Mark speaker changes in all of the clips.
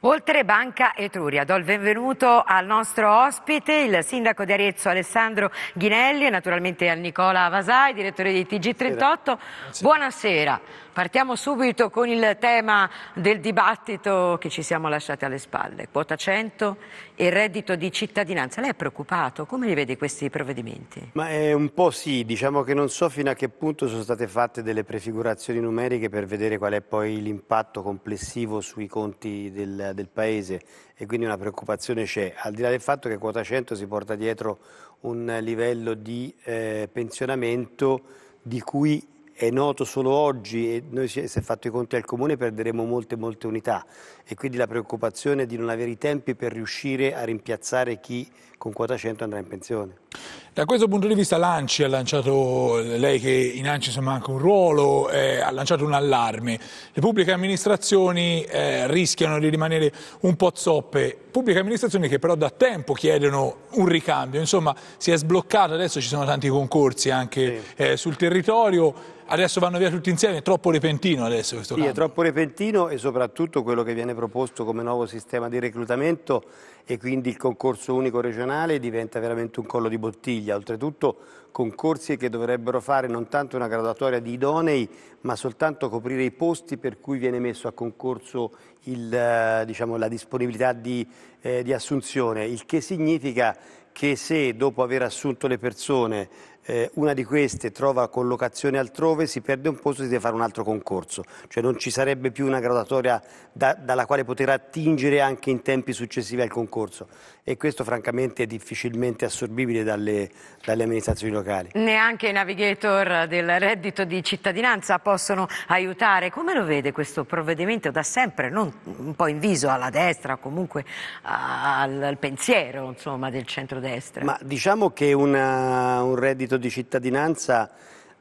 Speaker 1: Oltre Banca Etruria, do il benvenuto al nostro ospite, il sindaco di Arezzo Alessandro Ghinelli e naturalmente a Nicola Vasai, direttore di TG38. Buonasera. Partiamo subito con il tema del dibattito che ci siamo lasciati alle spalle, quota 100 e reddito di cittadinanza. Lei è preoccupato? Come li vede questi provvedimenti?
Speaker 2: Ma è un po' sì, diciamo che non so fino a che punto sono state fatte delle prefigurazioni numeriche per vedere qual è poi l'impatto complessivo sui conti del eh, del, Paese e quindi una preoccupazione c'è, al di là del fatto che quota 100 si porta dietro un livello di eh, pensionamento di cui è noto solo oggi e noi se fatto i conti al comune perderemo molte molte unità e quindi la preoccupazione è di non avere i tempi per riuscire a rimpiazzare chi con quota
Speaker 3: 100 andrà in pensione. Da questo punto di vista l'ANCI ha lanciato, lei che in ANCI insomma anche un ruolo, eh, ha lanciato un allarme. Le pubbliche amministrazioni eh, rischiano di rimanere un po' zoppe pubbliche amministrazioni che però da tempo chiedono un ricambio, insomma si è sbloccato, adesso ci sono tanti concorsi anche sì. eh, sul territorio, adesso vanno via tutti insieme, è troppo repentino adesso questo sì, è troppo
Speaker 2: repentino e soprattutto quello che viene proposto come nuovo sistema di reclutamento e quindi il concorso unico regionale diventa veramente un collo di bottiglia, oltretutto concorsi che dovrebbero fare non tanto una graduatoria di idonei ma soltanto coprire i posti per cui viene messo a concorso il, eh, diciamo, la disponibilità di, eh, di assunzione, il che significa che se dopo aver assunto le persone eh, una di queste trova collocazione altrove, si perde un posto e si deve fare un altro concorso, cioè non ci sarebbe più una graduatoria da, dalla quale poter attingere anche in tempi successivi al concorso e questo francamente è difficilmente assorbibile dalle, dalle amministrazioni locali.
Speaker 1: Neanche i navigator del reddito di cittadinanza possono aiutare, come lo vede questo provvedimento da sempre, non un po' in viso alla destra o comunque al, al pensiero insomma, del centrodestra? Ma
Speaker 2: diciamo che una, un reddito reddito di cittadinanza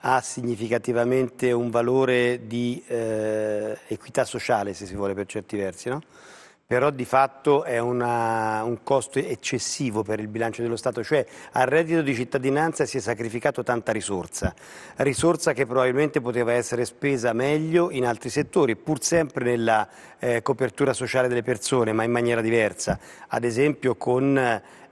Speaker 2: ha significativamente un valore di eh, equità sociale, se si vuole per certi versi, no? però di fatto è una, un costo eccessivo per il bilancio dello Stato, cioè al reddito di cittadinanza si è sacrificato tanta risorsa, risorsa che probabilmente poteva essere spesa meglio in altri settori, pur sempre nella eh, copertura sociale delle persone, ma in maniera diversa, ad esempio con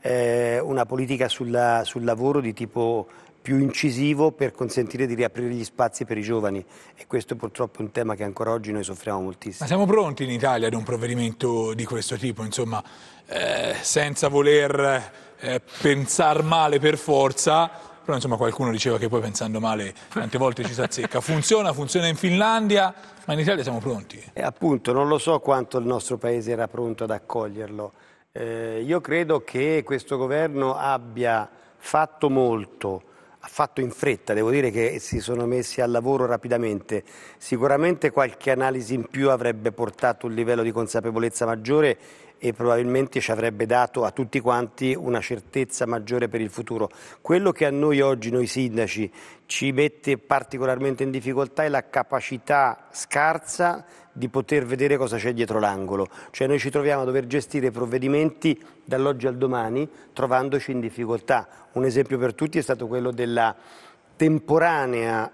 Speaker 2: eh, una politica sulla, sul lavoro di tipo più incisivo per consentire di riaprire gli spazi per i giovani e questo purtroppo è un tema che ancora oggi noi soffriamo moltissimo.
Speaker 3: Ma siamo pronti in Italia ad un provvedimento di questo tipo, insomma, eh, senza voler eh, pensare male per forza, però insomma qualcuno diceva che poi pensando male tante volte ci si azzecca. Funziona, funziona in Finlandia, ma in Italia siamo pronti.
Speaker 2: E appunto, non lo so quanto il nostro paese era pronto ad accoglierlo. Eh, io credo che questo governo abbia fatto molto ha fatto in fretta, devo dire che si sono messi al lavoro rapidamente. Sicuramente qualche analisi in più avrebbe portato un livello di consapevolezza maggiore e probabilmente ci avrebbe dato a tutti quanti una certezza maggiore per il futuro. Quello che a noi oggi, noi sindaci, ci mette particolarmente in difficoltà è la capacità scarsa di poter vedere cosa c'è dietro l'angolo. Cioè noi ci troviamo a dover gestire provvedimenti dall'oggi al domani trovandoci in difficoltà. Un esempio per tutti è stato quello della temporanea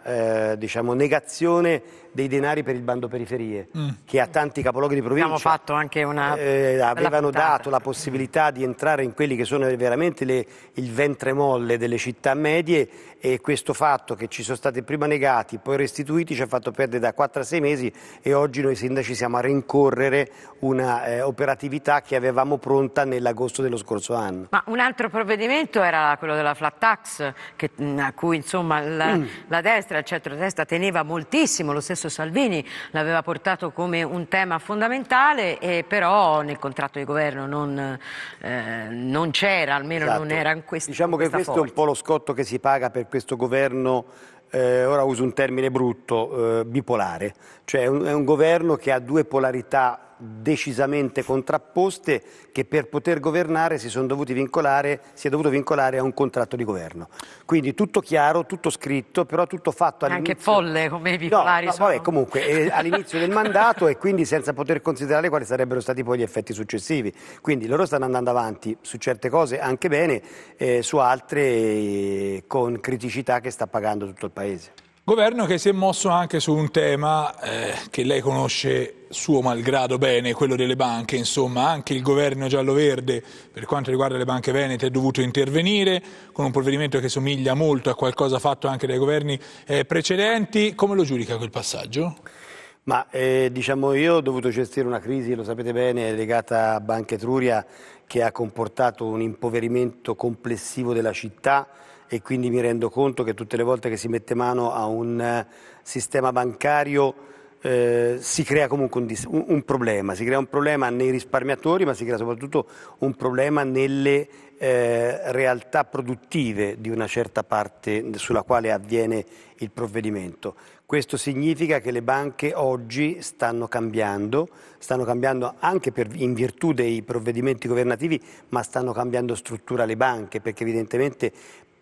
Speaker 2: eh, diciamo, negazione dei denari per il bando periferie, mm. che a tanti capoluoghi di provincia Abbiamo fatto
Speaker 1: anche una, eh, avevano dato
Speaker 2: la possibilità di entrare in quelli che sono veramente le, il ventre molle delle città medie e questo fatto che ci sono stati prima negati, poi restituiti, ci ha fatto perdere da 4 a 6 mesi e oggi noi sindaci siamo a rincorrere una eh, operatività che avevamo pronta nell'agosto dello scorso anno.
Speaker 1: Ma un altro provvedimento era quello della flat tax, che, mm, a cui insomma, la, mm. la destra e il centrodestra teneva moltissimo, lo stesso stesso Salvini l'aveva portato come un tema fondamentale, e però nel contratto di governo non, eh, non c'era, almeno esatto. non era in questo Diciamo che questo forza. è un
Speaker 2: po' lo scotto che si paga per questo governo eh, ora uso un termine brutto, eh, bipolare, cioè un, è un governo che ha due polarità decisamente contrapposte che per poter governare si, vincolare, si è dovuto vincolare a un contratto di governo. Quindi tutto chiaro, tutto scritto, però tutto fatto all'inizio... Anche
Speaker 1: folle come i bipolari no, no,
Speaker 2: vabbè, comunque eh, all'inizio del mandato e quindi senza poter considerare quali sarebbero stati poi gli effetti successivi. Quindi loro stanno andando avanti su certe cose anche bene, eh, su altre eh, con criticità che sta pagando tutto il Paese.
Speaker 3: Governo che si è mosso anche su un tema eh, che lei conosce suo malgrado bene, quello delle banche, insomma anche il governo giallo-verde per quanto riguarda le banche venete è dovuto intervenire con un provvedimento che somiglia molto a qualcosa fatto anche dai governi eh, precedenti, come lo giudica quel passaggio?
Speaker 2: Ma eh, diciamo io ho dovuto gestire una crisi, lo sapete bene, legata a Banca Etruria che ha comportato un impoverimento complessivo della città e quindi mi rendo conto che tutte le volte che si mette mano a un eh, sistema bancario eh, si crea comunque un, un, problema, si crea un problema nei risparmiatori ma si crea soprattutto un problema nelle eh, realtà produttive di una certa parte sulla quale avviene il provvedimento. Questo significa che le banche oggi stanno cambiando, stanno cambiando anche per, in virtù dei provvedimenti governativi, ma stanno cambiando struttura le banche, perché evidentemente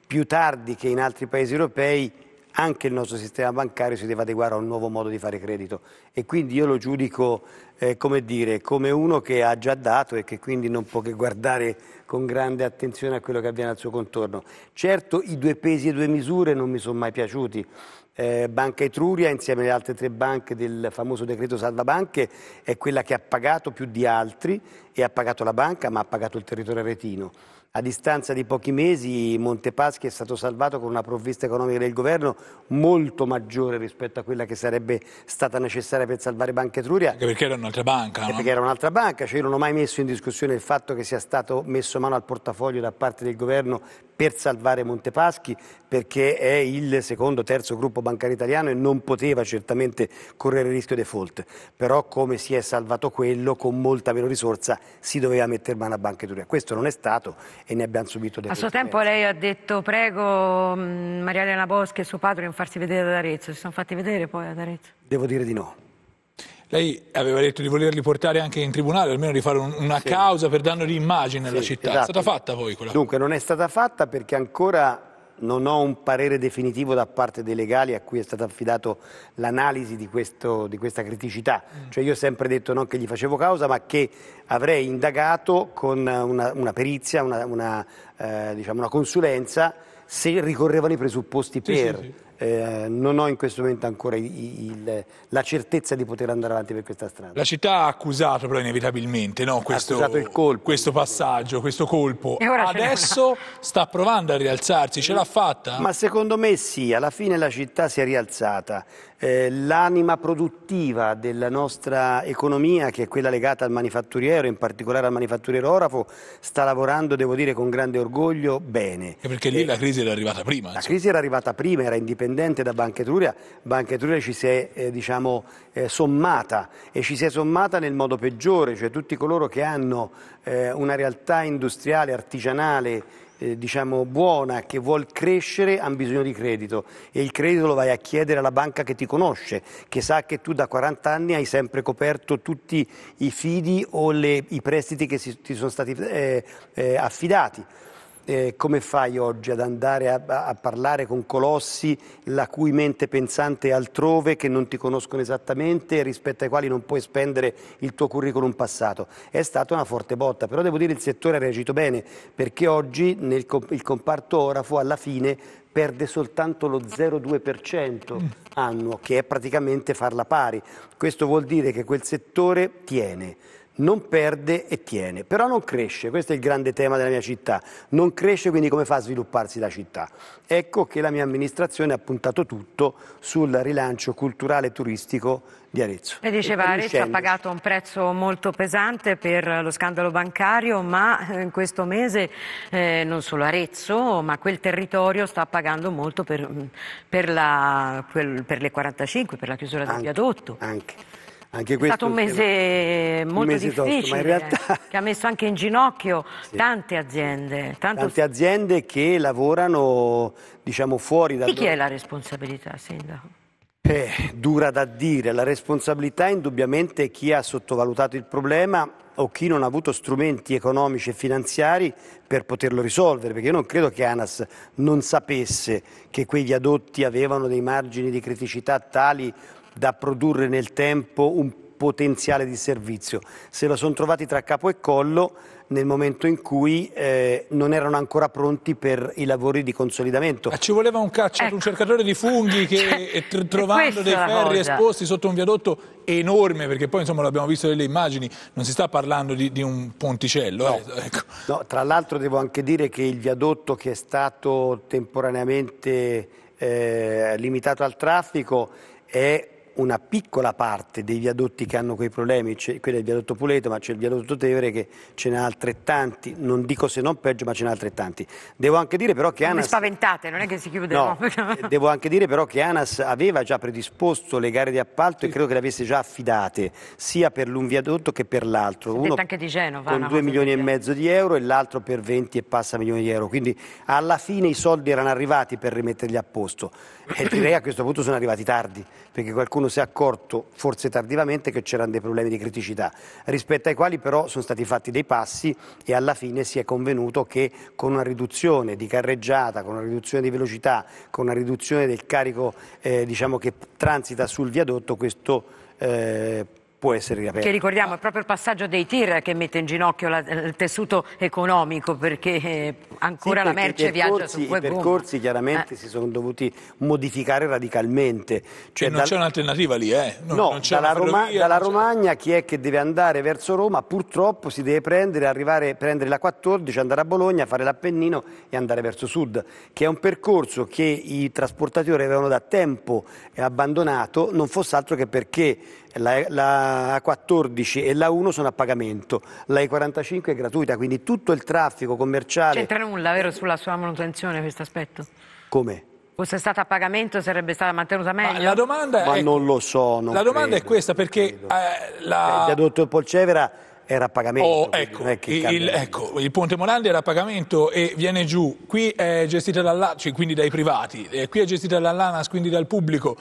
Speaker 2: più tardi che in altri paesi europei anche il nostro sistema bancario si deve adeguare a un nuovo modo di fare credito e quindi io lo giudico eh, come, dire, come uno che ha già dato e che quindi non può che guardare con grande attenzione a quello che avviene al suo contorno. Certo i due pesi e due misure non mi sono mai piaciuti. Eh, Banca Etruria insieme alle altre tre banche del famoso decreto salvabanche è quella che ha pagato più di altri e ha pagato la banca ma ha pagato il territorio retino. A distanza di pochi mesi Montepaschi è stato salvato con una provvista economica del governo molto maggiore rispetto a quella che sarebbe stata necessaria per salvare Banca Etruria. Anche
Speaker 3: perché era un'altra banca. No? Perché
Speaker 2: era un'altra banca, cioè io non ho mai messo in discussione il fatto che sia stato messo mano al portafoglio da parte del governo per salvare Montepaschi perché è il secondo, o terzo gruppo bancario italiano e non poteva certamente correre il rischio default. Però come si è salvato quello con molta meno risorsa si doveva mettere mano a Banca Etruria. Questo non è stato e ne abbiamo subito delle A suo tempo
Speaker 1: lei ha detto prego mm, Maria Elena Boschi e suo padre non farsi vedere ad Arezzo, si sono fatti vedere poi ad Arezzo?
Speaker 3: Devo dire di no. Lei aveva detto di volerli portare anche in tribunale, almeno di fare un, una sì. causa per danno di immagine alla sì, città. Esatto. È stata fatta poi quella? Dunque
Speaker 2: non è stata fatta perché ancora non ho un parere definitivo da parte dei legali a cui è stata affidata l'analisi di, di, questa criticità. Mm. Cioè io ho sempre detto non che gli facevo causa, ma che avrei indagato con una, una perizia, una, una, eh, diciamo una consulenza, se ricorrevano i presupposti sì, per. Sì, sì eh, non ho in questo momento ancora il, il, la certezza di poter andare avanti per questa strada.
Speaker 3: La città ha accusato però inevitabilmente no, questo, colpo, questo, passaggio, questo colpo. Adesso sta provando a rialzarsi, ce l'ha fatta? Ma
Speaker 2: secondo me sì, alla fine la città si è rialzata. Eh, l'anima produttiva della nostra economia, che è quella legata al manifatturiero, in particolare al manifatturiero Orafo, sta lavorando, devo dire, con grande orgoglio,
Speaker 3: bene. E perché lì eh, la crisi era arrivata prima.
Speaker 2: La insomma. crisi era arrivata prima, era indipendente indipendente da Banca Etruria, Banca Etruria ci si è eh, diciamo, eh, sommata e ci si è sommata nel modo peggiore, cioè tutti coloro che hanno eh, una realtà industriale, artigianale, eh, diciamo buona, che vuol crescere, hanno bisogno di credito e il credito lo vai a chiedere alla banca che ti conosce, che sa che tu da 40 anni hai sempre coperto tutti i fidi o le, i prestiti che si, ti sono stati eh, eh, affidati eh, come fai oggi ad andare a, a, parlare con colossi la cui mente pensante è altrove, che non ti conoscono esattamente e rispetto ai quali non puoi spendere il tuo curriculum passato? È stata una forte botta, però devo dire che il settore ha reagito bene, perché oggi nel, il comparto orafo alla fine perde soltanto lo 0,2% annuo, che è praticamente farla pari. Questo vuol dire che quel settore tiene non perde e tiene, però non cresce, questo è il grande tema della mia città, non cresce quindi come fa a svilupparsi la città. Ecco che la mia amministrazione ha puntato tutto sul rilancio culturale e turistico di Arezzo. E diceva e Arezzo ha pagato
Speaker 1: un prezzo molto pesante per lo scandalo bancario, ma eh, in questo mese eh, non solo Arezzo, ma quel territorio sta pagando molto per, mm, per, la, per le 45, per la chiusura del anche, viadotto. Anche. Anche è stato un mese molto un mese difficile, tosto, realtà... che ha messo anche in ginocchio sì. tante aziende. Tanto... Tante
Speaker 2: aziende che lavorano diciamo, fuori dal... Di chi è la
Speaker 1: responsabilità, Sindaco?
Speaker 2: Eh, dura da dire, la responsabilità indubbiamente è chi ha sottovalutato il problema o chi non ha avuto strumenti economici e finanziari per poterlo risolvere, perché io non credo che ANAS non sapesse che quei viadotti avevano dei margini di criticità tali da produrre nel tempo un potenziale di servizio. Se lo sono trovati tra capo e collo nel momento in cui eh, non erano ancora pronti per i lavori di consolidamento. Ma
Speaker 3: ci voleva un caccia, ecco. un cercatore di funghi che cioè, trovando dei ferri esposti sotto un viadotto enorme, perché poi insomma l'abbiamo visto nelle immagini, non si sta parlando di, di un ponticello. No. Eh, ecco.
Speaker 2: no, tra l'altro devo anche dire che il viadotto che è stato temporaneamente eh, limitato al traffico è una piccola parte dei viadotti che hanno quei problemi, c'è, quello è il viadotto Puleto, ma c'è il viadotto Tevere che ce n'ha altrettanti, non dico se non peggio, ma ce n'ha altrettanti. Devo anche dire però che non Anas... Non
Speaker 1: spaventate, non è che si chiude no.
Speaker 2: Eh, devo anche dire però che Anas aveva già predisposto le gare di appalto e credo che le avesse già affidate, sia per l'un viadotto che per l'altro. Si Uno anche di Genova. Con 2 milioni e mezzo di euro e l'altro per 20 e passa milioni di euro. Quindi alla fine i soldi erano arrivati per rimetterli a posto. E eh, direi a questo punto sono arrivati tardi, perché qualcuno si è accorto, forse tardivamente, che c'erano dei problemi di criticità, rispetto ai quali però sono stati fatti dei passi e alla fine si è convenuto che con una riduzione di carreggiata, con una riduzione di velocità, con una riduzione del carico eh, diciamo che transita sul viadotto, questo eh, può essere riaperta. Che
Speaker 1: ricordiamo è proprio il passaggio dei tir che mette in ginocchio la, il tessuto economico perché eh, ancora sì, perché la merce percorsi, viaggia su due I percorsi gomma. Eh. chiaramente eh.
Speaker 2: si sono dovuti modificare radicalmente. Cioè, e cioè, non dal... c'è un'alternativa lì, eh? Non, no, non dalla, Roma, dalla Romagna chi è che deve andare verso Roma purtroppo si deve prendere, arrivare, prendere la 14, andare a Bologna, fare l'Appennino e andare verso sud, che è un percorso che i trasportatori avevano da tempo abbandonato, non fosse altro che perché la, la, A14 e la 1 sono a pagamento, la E45 è gratuita, quindi tutto il traffico commerciale... C'entra
Speaker 1: nulla, vero, sulla sua manutenzione questo aspetto? Come? fosse stata a pagamento sarebbe stata mantenuta meglio? Ma, la domanda
Speaker 3: Ma è, non lo
Speaker 2: so, non La domanda credo, è
Speaker 3: questa, perché... Eh, la... Il viadotto Polcevera era a pagamento. Oh,
Speaker 2: ecco, il, ecco,
Speaker 3: il, Ponte Morandi era a pagamento e viene giù. Qui è gestita dall'ANAS, cioè, quindi dai privati, qui è gestita dall'ANAS, quindi dal pubblico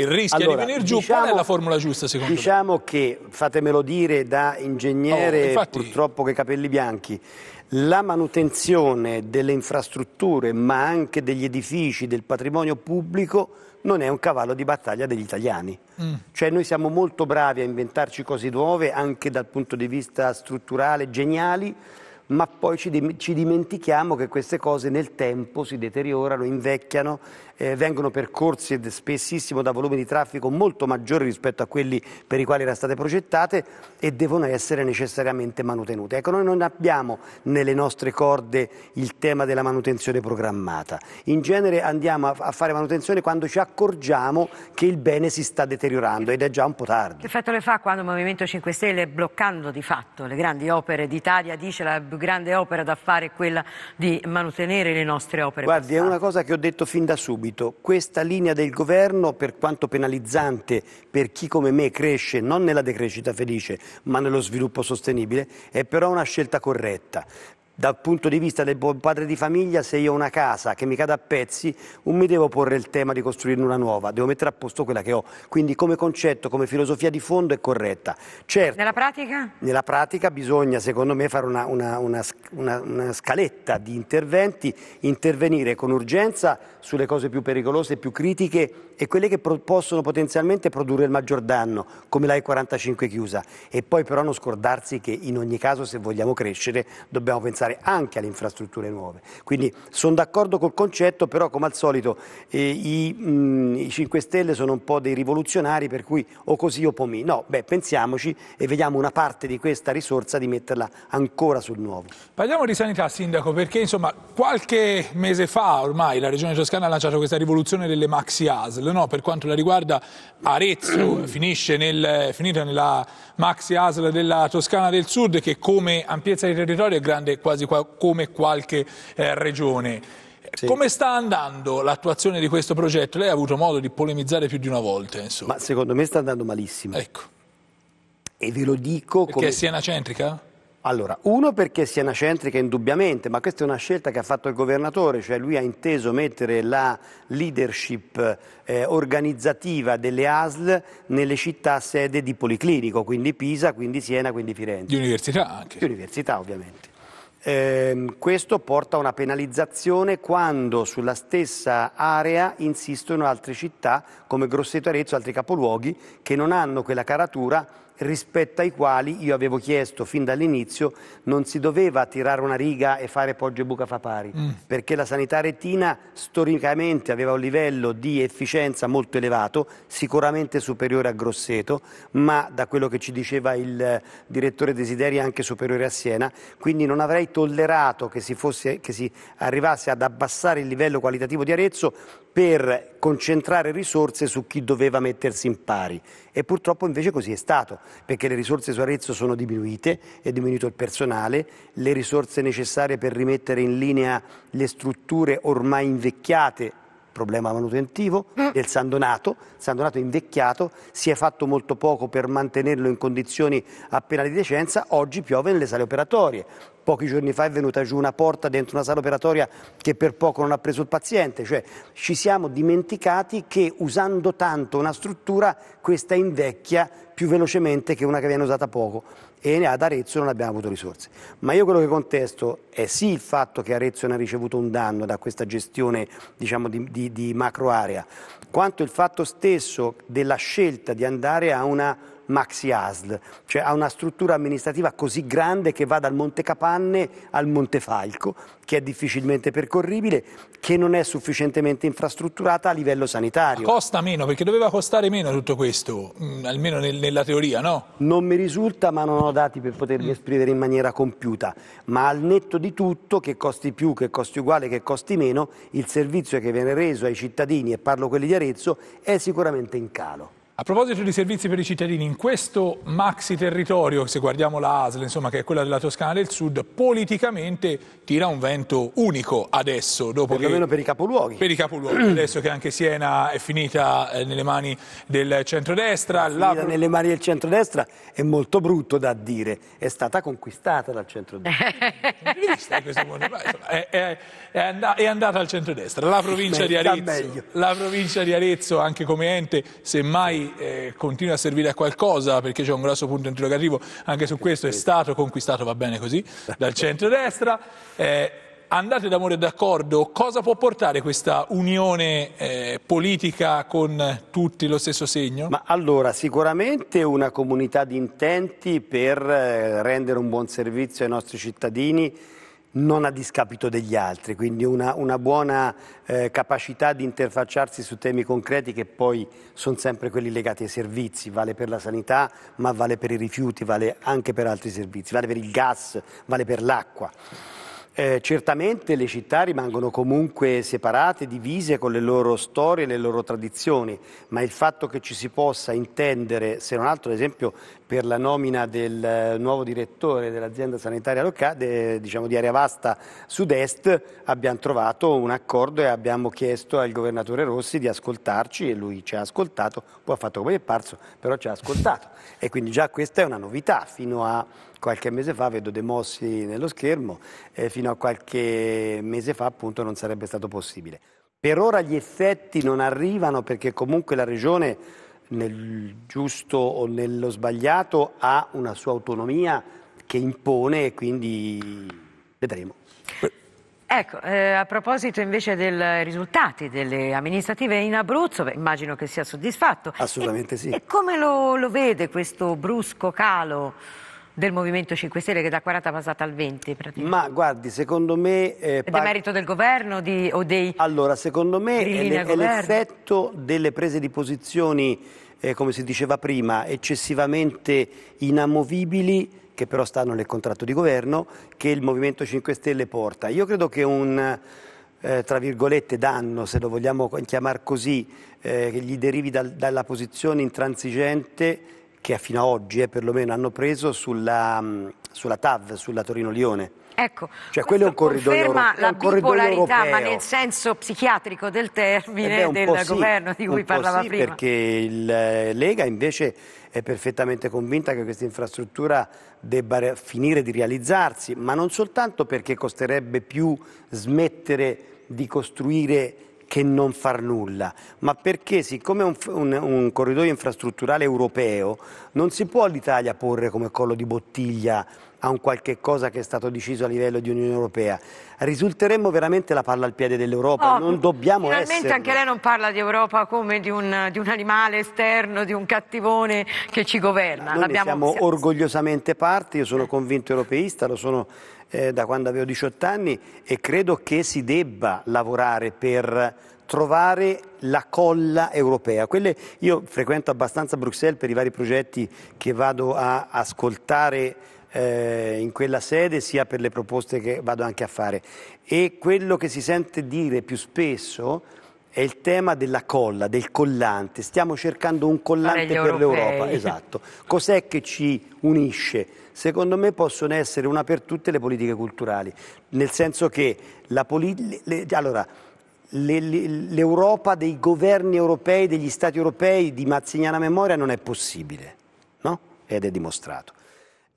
Speaker 3: il rischio allora, di venire giù diciamo, qual è diciamo la formula giusta secondo
Speaker 2: diciamo me? Diciamo che, fatemelo dire da ingegnere oh, infatti... purtroppo che capelli bianchi, la manutenzione delle infrastrutture ma anche degli edifici, del patrimonio pubblico non è un cavallo di battaglia degli italiani. Mm. Cioè noi siamo molto bravi a inventarci cose nuove anche dal punto di vista strutturale, geniali, ma poi ci, di ci, dimentichiamo che queste cose nel tempo si deteriorano, invecchiano, eh, vengono percorsi spessissimo da volumi di traffico molto maggiori rispetto a quelli per i quali erano state progettate e devono essere necessariamente manutenute. Ecco, noi non abbiamo nelle nostre corde il tema della manutenzione programmata. In genere andiamo a, a fare manutenzione quando ci accorgiamo che il bene si sta deteriorando ed è già un po' tardi.
Speaker 1: Che effetto le fa quando il Movimento 5 Stelle, bloccando di fatto le grandi opere d'Italia, dice la grande opera da fare è quella di mantenere le nostre opere. Guardi, passate. è una
Speaker 2: cosa che ho detto fin da subito. Questa linea del governo, per quanto penalizzante per chi come me cresce, non nella decrescita felice, ma nello sviluppo sostenibile, è però una scelta corretta dal punto di vista del buon padre di famiglia, se io ho una casa che mi cade a pezzi, non mi devo porre il tema di costruirne una nuova, devo mettere a posto quella che ho. Quindi come concetto, come filosofia di fondo è corretta. Certo,
Speaker 1: nella pratica?
Speaker 2: Nella pratica bisogna, secondo me, fare una, una, una, una scaletta di interventi, intervenire con urgenza sulle cose più pericolose, e più critiche e quelle che possono potenzialmente produrre il maggior danno, come la E45 chiusa. E poi però non scordarsi che in ogni caso se vogliamo crescere dobbiamo pensare anche alle infrastrutture nuove. Quindi sono d'accordo col concetto, però come al solito eh, i, mh, mm, i, 5 Stelle sono un po' dei rivoluzionari per cui o così o pomi. No, beh, pensiamoci e vediamo una parte di questa risorsa di metterla ancora sul nuovo.
Speaker 3: Parliamo di sanità, Sindaco, perché insomma qualche mese fa ormai la Regione Toscana ha lanciato questa rivoluzione delle maxi ASL Riccardo, no, per quanto la riguarda Arezzo finisce nel, finita nella maxi ASL della Toscana del Sud che come ampiezza di territorio è grande quasi qua, come qualche eh, regione. Sì. Come sta andando l'attuazione di questo progetto? Lei ha avuto modo di polemizzare più di una volta. Insomma. Ma secondo me sta andando malissimo. Ecco. E ve lo dico... Perché come... è sienacentrica?
Speaker 2: Allora, uno perché Siena Centrica indubbiamente, ma questa è una scelta che ha fatto il governatore, cioè lui ha inteso mettere la leadership eh, organizzativa delle ASL nelle città sede di Policlinico, quindi Pisa, quindi Siena, quindi Firenze. Di
Speaker 3: università
Speaker 2: anche. Di università ovviamente. Eh, questo porta a una penalizzazione quando sulla stessa area insistono altre città come Grosseto Arezzo altri capoluoghi che non hanno quella caratura rispetto ai quali io avevo chiesto fin dall'inizio non si doveva tirare una riga e fare Poggio e Buca fa pari, mm. perché la sanità retina storicamente aveva un livello di efficienza molto elevato, sicuramente superiore a Grosseto, ma da quello che ci diceva il eh, direttore Desideri anche superiore a Siena, quindi non avrei tollerato che si, fosse, che si arrivasse ad abbassare il livello qualitativo di Arezzo per concentrare risorse su chi doveva mettersi in pari e purtroppo invece così è stato perché le risorse su Arezzo sono diminuite, è diminuito il personale, le risorse necessarie per rimettere in linea le strutture ormai invecchiate problema manutentivo eh. del San Donato, San Donato è invecchiato, si è fatto molto poco per mantenerlo in condizioni appena di decenza, oggi piove nelle sale operatorie. Pochi giorni fa è venuta giù una porta dentro una sala operatoria che per poco non ha preso il paziente, cioè ci siamo dimenticati che usando tanto una struttura questa invecchia più velocemente che una che viene usata poco e ad Arezzo non abbiamo avuto risorse. Ma io quello che contesto è sì il fatto che Arezzo ne ha ricevuto un danno da questa gestione diciamo, di, di, di macro quanto il fatto stesso della scelta di andare a una maxi ASL, cioè ha una struttura amministrativa così grande che va dal Monte Capanne al Monte Falco, che è difficilmente percorribile, che non è sufficientemente infrastrutturata a livello sanitario. Ma
Speaker 3: costa meno, perché doveva costare meno tutto questo, mm, almeno nel, nella teoria, no?
Speaker 2: Non mi risulta, ma non ho dati per potermi mm. esprimere in maniera compiuta, ma al netto di tutto, che costi più, che costi uguale, che costi meno, il servizio che viene reso ai cittadini, e parlo quelli di Arezzo, è sicuramente in
Speaker 3: calo. A proposito di servizi per i cittadini, in questo maxi territorio, se guardiamo la ASL, insomma, che è quella della Toscana del Sud, politicamente tira un vento unico adesso. Dopo Perlomeno che, per i capoluoghi. Per i capoluoghi, adesso che anche Siena è finita eh, nelle mani del centrodestra. È la... nelle
Speaker 2: mani del centrodestra è molto brutto da dire, è stata conquistata dal centrodestra.
Speaker 3: è, è, è, andata al centrodestra. La provincia, Beh, Arezzo, la provincia di Arezzo, anche come ente, semmai eh, continua a servire a qualcosa perché c'è un grosso punto interrogativo anche su questo, è stato conquistato, va bene così, dal centrodestra. Eh, andate d'amore e d'accordo, cosa può portare questa unione eh, politica con tutti lo stesso segno?
Speaker 2: Ma allora, sicuramente una comunità di intenti per eh, rendere un buon servizio ai nostri cittadini non a discapito degli altri, quindi una, una buona eh, capacità di interfacciarsi su temi concreti che poi sono sempre quelli legati ai servizi, vale per la sanità, ma vale per i rifiuti, vale anche per altri servizi, vale per il gas, vale per l'acqua. Eh, certamente le città rimangono comunque separate, divise con le loro storie e le loro tradizioni, ma il fatto che ci si possa intendere, se non altro ad esempio per la nomina del eh, nuovo direttore dell'azienda sanitaria locale, eh, diciamo di Area Vasta Sud-Est, abbiamo trovato un accordo e abbiamo chiesto al governatore Rossi di ascoltarci e lui ci ha ascoltato, poi ha fatto come è parso, però ci ha ascoltato. E quindi già questa è una novità fino a qualche mese fa vedo dei mossi nello schermo, eh, fino a qualche mese fa appunto non sarebbe stato possibile. Per ora gli effetti non arrivano perché comunque la regione nel giusto o nello sbagliato ha una sua autonomia che impone e quindi vedremo.
Speaker 1: Ecco, eh, a proposito invece dei risultati delle amministrative in Abruzzo, beh, immagino che sia soddisfatto. Assolutamente e, sì. E come lo, lo vede questo brusco calo? del Movimento 5 Stelle che da 40 è passata al 20 praticamente.
Speaker 2: Ma guardi, secondo me... Eh, è merito
Speaker 1: del governo di, o dei... Allora, secondo me è
Speaker 2: l'effetto delle prese di posizioni, eh, come si diceva prima, eccessivamente inamovibili che però stanno nel contratto di governo, che il Movimento 5 Stelle porta. Io credo che un... Eh, tra virgolette danno, se lo vogliamo chiamare così, eh, che gli derivi dal, dalla posizione intransigente che fino ad oggi eh, perlomeno hanno preso sulla, mm, sulla TAV, sulla Torino-Lione. Ecco, cioè, quello è un corridoio conferma euro- la bipolarità, ma nel
Speaker 1: senso psichiatrico del termine eh beh, del governo di cui parlava sì, prima. Perché
Speaker 2: il eh, Lega invece è perfettamente convinta che questa infrastruttura debba finire di realizzarsi, ma non soltanto perché costerebbe più smettere di costruire che non far nulla, ma perché siccome è un, un, un corridoio infrastrutturale europeo non si può l'Italia porre come collo di bottiglia a un qualche cosa che è stato deciso a livello di Unione Europea. Risulteremmo veramente la palla al piede dell'Europa, oh, non dobbiamo finalmente esserlo. anche
Speaker 1: lei non parla di Europa come di un, di un, animale esterno, di un cattivone che ci governa. Noi siamo, siamo
Speaker 2: orgogliosamente parte, io sono convinto europeista, lo sono eh, da quando avevo 18 anni e credo che si debba lavorare per trovare la colla europea. Quelle, io frequento abbastanza Bruxelles per i vari progetti che vado a ascoltare eh, in quella sede, sia per le proposte che vado anche a fare. E quello che si sente dire più spesso è il tema della colla, del collante. Stiamo cercando un collante per l'Europa. Esatto. Cos'è che ci unisce? Secondo me possono essere una per tutte le politiche culturali, nel senso che allora, l'Europa dei governi europei, degli stati europei di Mazziniana Memoria non è possibile, no? Ed è dimostrato.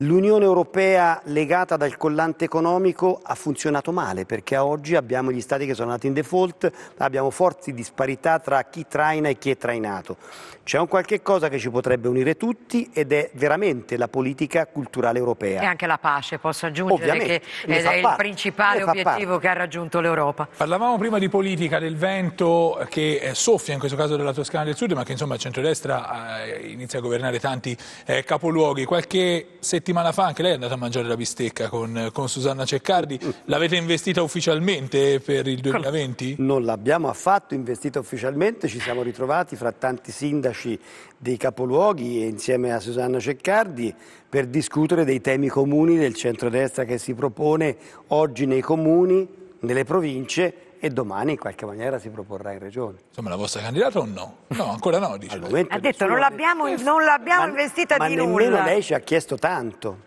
Speaker 2: L'Unione Europea legata dal collante economico ha funzionato male perché a oggi abbiamo gli stati che sono andati in default, abbiamo forti disparità tra chi traina e chi è trainato. C'è un qualche cosa che ci potrebbe unire tutti ed è veramente la politica culturale europea.
Speaker 1: E anche la pace, posso aggiungere Ovviamente, che è il principale obiettivo che ha raggiunto l'Europa.
Speaker 3: Parlavamo prima di politica, del vento che eh, soffia in questo caso della Toscana del Sud, ma che insomma il centrodestra eh, inizia a governare tanti eh, capoluoghi. Qualche settimana settimana fa anche lei è andata a mangiare la bistecca con, con Susanna Ceccardi. L'avete investita ufficialmente per il 2020?
Speaker 2: Non l'abbiamo affatto investita ufficialmente, ci siamo ritrovati fra tanti sindaci dei capoluoghi insieme a Susanna Ceccardi per discutere dei temi comuni del centrodestra che si propone oggi nei comuni, nelle province e domani in qualche maniera si proporrà in regione.
Speaker 3: Insomma, la vostra candidata o no? No, ancora no, dice.
Speaker 2: Ha detto non l'abbiamo, non
Speaker 1: l'abbiamo ma, investita ma di nulla. Ma nemmeno lei
Speaker 2: ci ha chiesto tanto.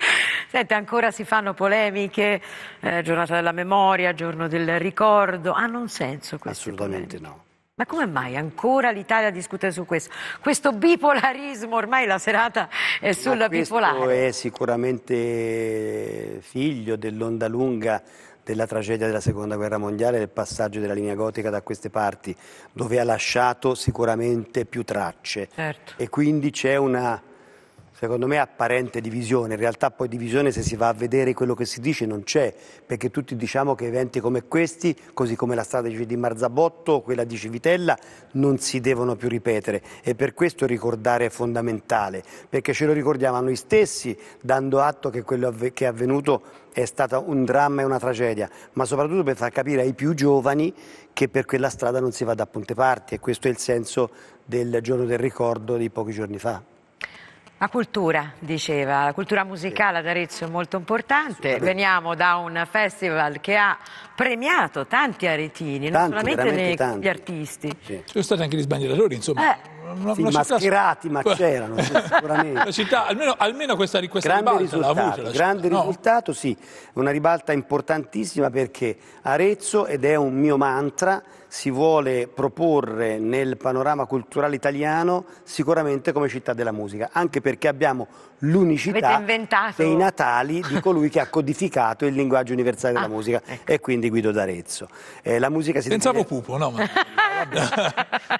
Speaker 1: Senti, ancora si fanno polemiche, eh, giornata della memoria, giorno del ricordo, hanno ah, un senso questo? Assolutamente polemiche. no. Ma come mai ancora l'Italia discute su questo? Questo bipolarismo, ormai la serata è sulla bipolare. Questo
Speaker 2: è sicuramente figlio dell'onda lunga della tragedia della seconda guerra mondiale del passaggio della linea gotica da queste parti, dove ha lasciato sicuramente più tracce. Certo. E quindi c'è una secondo me, apparente divisione. In realtà poi divisione, se si va a vedere quello che si dice, non c'è, perché tutti diciamo che eventi come questi, così come la strada di Marzabotto, quella di Civitella, non si devono più ripetere. E per questo ricordare è fondamentale, perché ce lo ricordiamo a noi stessi, dando atto che quello che è avvenuto è stato un dramma e una tragedia, ma soprattutto per far capire ai più giovani che per quella strada non si va da Ponte Parti e questo è il senso del giorno del ricordo di pochi giorni fa.
Speaker 1: La cultura, diceva, la cultura musicale ad Arezzo è molto importante. Veniamo da un festival che ha premiato tanti aretini, tanti, non solamente
Speaker 3: nei, artisti. Sì. Ci sono stati anche gli sbandieratori, insomma. Eh una, sì, una mascherati, città... ma c'erano sicuramente. La città, almeno, almeno questa, questa grande ribalta l'ha avuta. Grande no.
Speaker 2: risultato, sì, una ribalta importantissima perché Arezzo, ed è un mio mantra, si vuole proporre nel panorama culturale italiano sicuramente come città della musica, anche perché abbiamo l'unicità dei natali di colui che ha codificato il linguaggio universale della ah, musica ecco. e quindi Guido d'Arezzo. Eh, la musica si
Speaker 3: Pensavo divide... Pupo, no? Ma...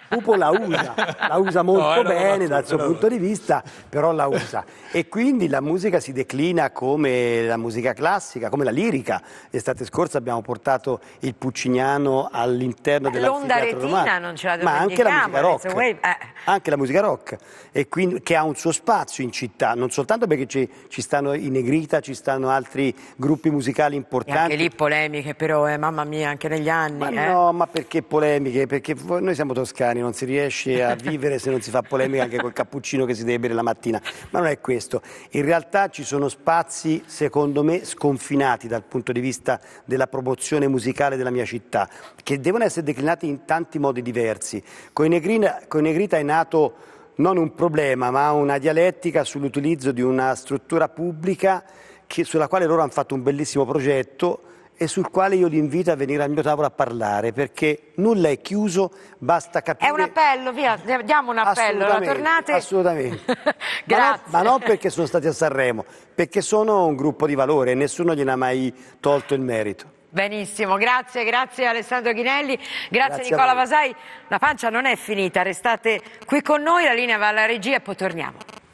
Speaker 3: Pupo la usa, la usa molto no, bene no, dal suo punto
Speaker 2: di vista, però la usa. E quindi la musica si declina come la musica classica, come la lirica. L'estate scorsa abbiamo portato il Pucciniano all'interno della L'onda retina romano. non ce la Ma anche la musica rock. Way, eh. Anche la musica rock. E quindi, che ha un suo spazio in città, non soltanto perché ci, ci stanno i Negrita, ci stanno altri gruppi musicali importanti. E anche lì
Speaker 1: polemiche però, eh, mamma mia, anche negli anni. Ma eh. no,
Speaker 2: ma perché polemiche? Perché noi siamo toscani, non si riesce a vivere ridere se non si fa polemica anche col cappuccino che si deve bere la mattina, ma non è questo. In realtà ci sono spazi, secondo me, sconfinati dal punto di vista della promozione musicale della mia città, che devono essere declinati in tanti modi diversi. Con Negrita è nato non un problema, ma una dialettica sull'utilizzo di una struttura pubblica che, sulla quale loro hanno fatto un bellissimo progetto e sul quale io li invito a venire al mio tavolo a parlare perché nulla è chiuso, basta capire. È un
Speaker 1: appello, via, diamo un appello, la tornate.
Speaker 2: Assolutamente. Grazie. Ma, non perché sono stati a Sanremo, perché sono un gruppo di valore e nessuno gliene ha mai tolto il merito.
Speaker 1: Benissimo, grazie, grazie Alessandro Ghinelli, grazie, grazie Nicola Vasai. La pancia non è finita, restate qui con noi, la linea va alla regia e poi torniamo.